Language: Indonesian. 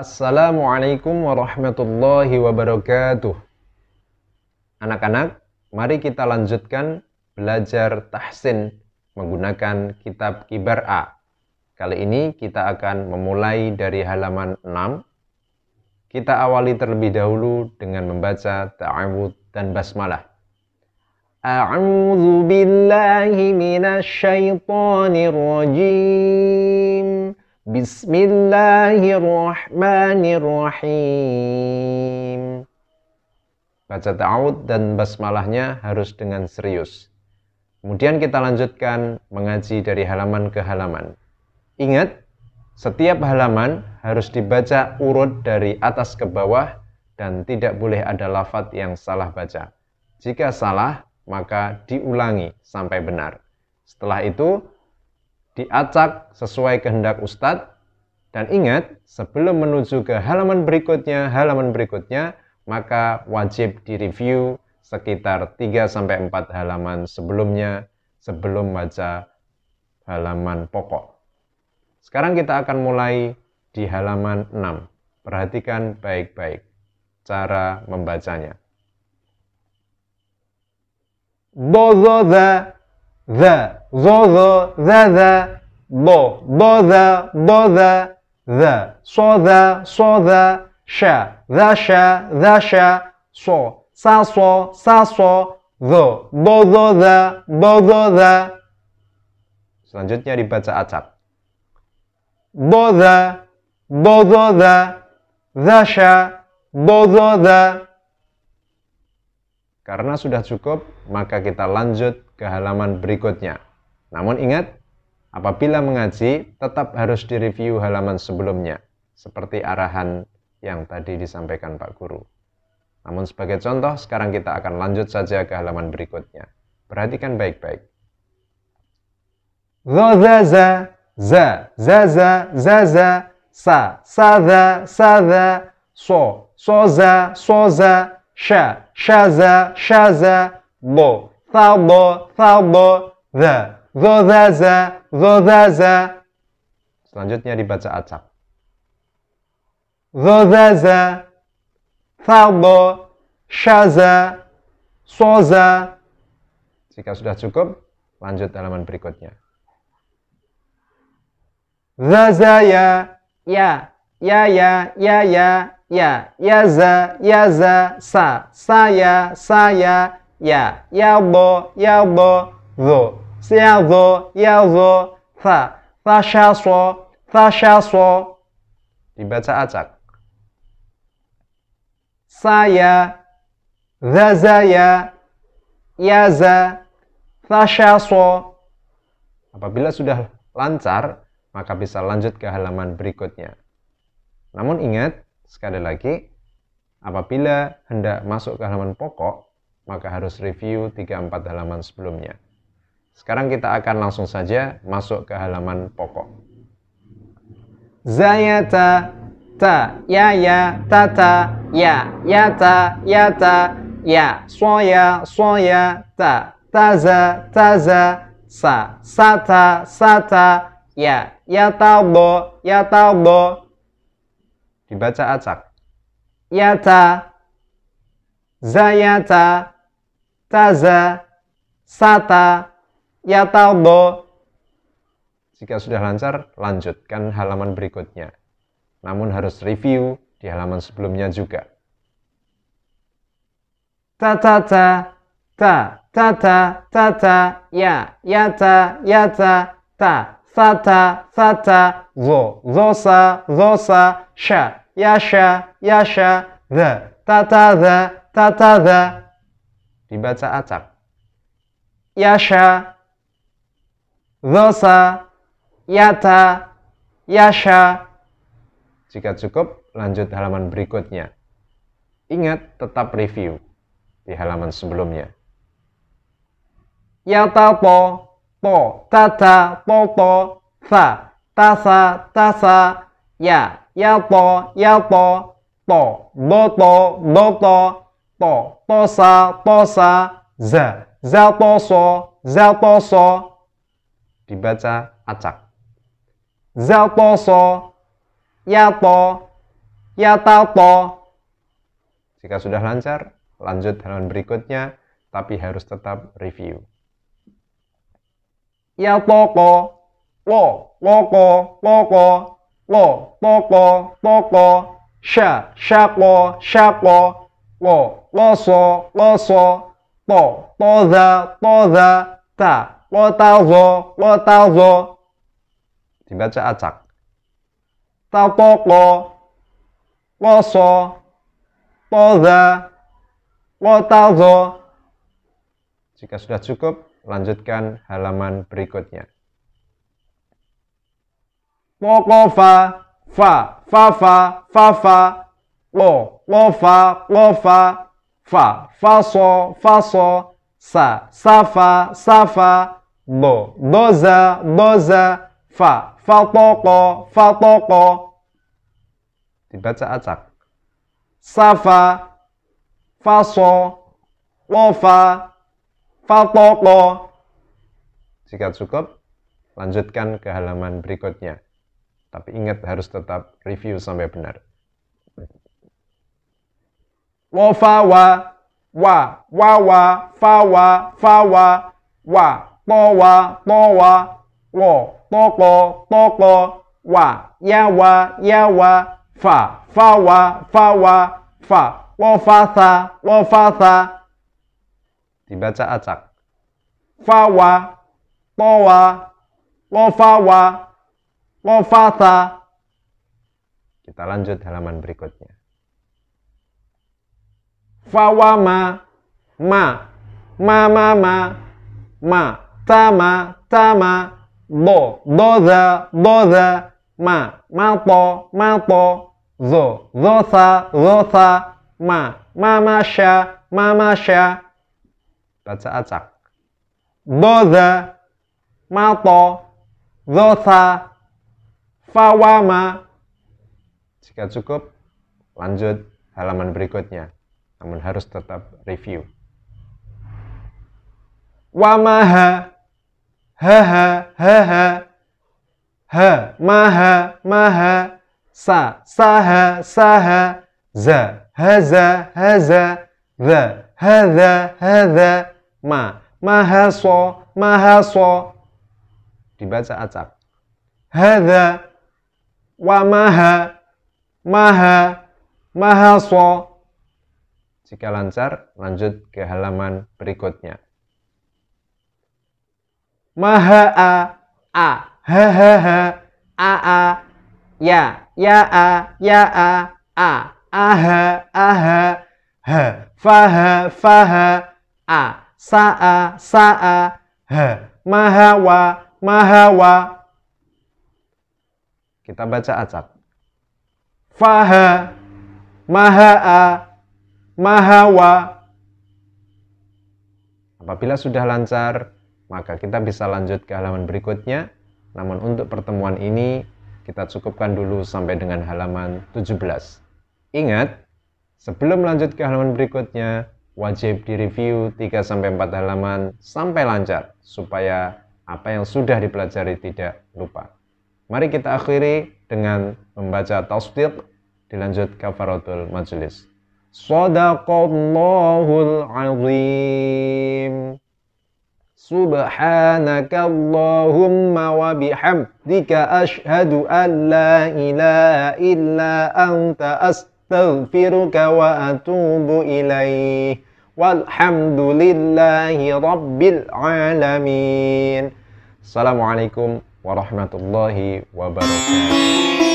Assalamualaikum warahmatullahi wabarakatuh. Anak-anak, mari kita lanjutkan belajar tahsin menggunakan kitab Kibar A. Kali ini kita akan memulai dari halaman 6. Kita awali terlebih dahulu dengan membaca ta'awud dan basmalah. A'udzu billahi minasy rajim. Bismillahirrahmanirrahim. Baca ta'awud dan basmalahnya harus dengan serius. Kemudian kita lanjutkan mengaji dari halaman ke halaman. Ingat, setiap halaman harus dibaca urut dari atas ke bawah dan tidak boleh ada lafat yang salah baca. Jika salah, maka diulangi sampai benar. Setelah itu, diacak sesuai kehendak ustadz dan ingat, sebelum menuju ke halaman berikutnya, halaman berikutnya, maka wajib direview sekitar 3-4 halaman sebelumnya, sebelum baca halaman pokok. Sekarang kita akan mulai di halaman 6. Perhatikan baik-baik cara membacanya. Do, the, the, do, bo, the, the, bo the, bo the, the, so the, so the, sha, the sha, the sha, so, sa so, sa so, the, do do the, do do the. Selanjutnya dibaca acak. Do the, do do the, the sha, do do the. Karena sudah cukup, maka kita lanjut ke halaman berikutnya. Namun ingat, Apabila mengaji, tetap harus direview halaman sebelumnya, seperti arahan yang tadi disampaikan Pak Guru. Namun sebagai contoh, sekarang kita akan lanjut saja ke halaman berikutnya. Perhatikan baik-baik. Za, za, za, za, za, za, sa, sa, za, sa, za, so, so, za, so, za, sha, sha, za, sha, za, lo, tha, lo, tha, lo, the, dhodaza, dhodaza. Selanjutnya dibaca acak. Dhodaza, thardo, Shaza soza. Jika sudah cukup, lanjut halaman berikutnya. Zaza ya, ya, ya, ya ya, ya ya, ya, za ya za sa, saya, saya, ya, ya bo ya bo dho. Saya siazo, yazo, tha, thashaso, thashaso. Dibaca acak. Saya, zazaya, yaza, thashaso. Apabila sudah lancar, maka bisa lanjut ke halaman berikutnya. Namun ingat, sekali lagi, apabila hendak masuk ke halaman pokok, maka harus review 3-4 halaman sebelumnya. Sekarang kita akan langsung saja masuk ke halaman pokok. Zayata ta ya ya ta ta ya ya ta ya ta ya soya soya ta taza taza sa sata sata ya ya taubo ya taubo dibaca acak ya ta zayata taza sata Ya yatadho. Jika sudah lancar, lanjutkan halaman berikutnya. Namun harus review di halaman sebelumnya juga. Ta ta ta ta ta ta ta ta ya ya ta ya ta ta sa ta sa ta zo zo sa zo sa sha ya sha ya sha the ta ta the ta ta the dibaca acak ya sha Zosa, Yata, Yasha. Jika cukup, lanjut halaman berikutnya. Ingat, tetap review di halaman sebelumnya. Yata po, po, tata, po po, sa, tasa, tasa, ya, ya po, ya po, boto, boto, to, tosa, tosa, za, za toso, za toso, dibaca acak. Zatoso, yato, yatato. Jika sudah lancar, lanjut halaman berikutnya, tapi harus tetap review. Yatoko, lo, loko, loko, lo, toko, toko, sha, shako, shako, lo, loso, loso, to, toza, toza, ta, Kotalho, kotalho. Dibaca acak. Tapoko, koso, toza, kotalho. Jika sudah cukup, lanjutkan halaman berikutnya. Wokofa, fa, fa, fa, fa, fa, lo, lo, fa, lo, fa, fa, fa, so, fa, so, sa, Sa, fa do. Doza, doza, fa. Faltoko, faltoko. Dibaca acak. Safa, faso, lofa, faltoko. Jika cukup, lanjutkan ke halaman berikutnya. Tapi ingat harus tetap review sampai benar. Lofa wa, wa, wa wa, fa wa, fa wa, wa towa towa wo toko toko wa yawa yawa fa fawa fawa fa wo fa sa dibaca acak fawa towa fa sa kita lanjut halaman berikutnya ma ma ma ma ma, ma tama, tama, do, doza, doza, ma, malto, malto, zo, zosa, zosa, ma, mamasha, mamasha. Baca acak. Doza, malto, zosa, fawama. Jika cukup, lanjut halaman berikutnya. Namun harus tetap review. Wamaha, haha haha ha maha maha sa saha saha za haza haza za ha za, ma mahaso mahaso dibaca acak za, wa maha maha mahaso jika lancar lanjut ke halaman berikutnya maha a a ha ha ha a a ya ya a ya a a aha aha ha fa ha a sa'a sa'a ha mahawa mahawa kita baca acak a maha'a mahawa apabila sudah lancar maka kita bisa lanjut ke halaman berikutnya. Namun untuk pertemuan ini, kita cukupkan dulu sampai dengan halaman 17. Ingat, sebelum lanjut ke halaman berikutnya, wajib direview 3-4 halaman sampai lancar, supaya apa yang sudah dipelajari tidak lupa. Mari kita akhiri dengan membaca tasdiq, dilanjut kafaratul majelis. Sadaqallahul azim. سبحانك اللهم وبحمدك أشهد أن لا إله إلا أنت أستغفرك وأتوب إليه والحمد لله رب العالمين السلام عليكم ورحمة الله وبركاته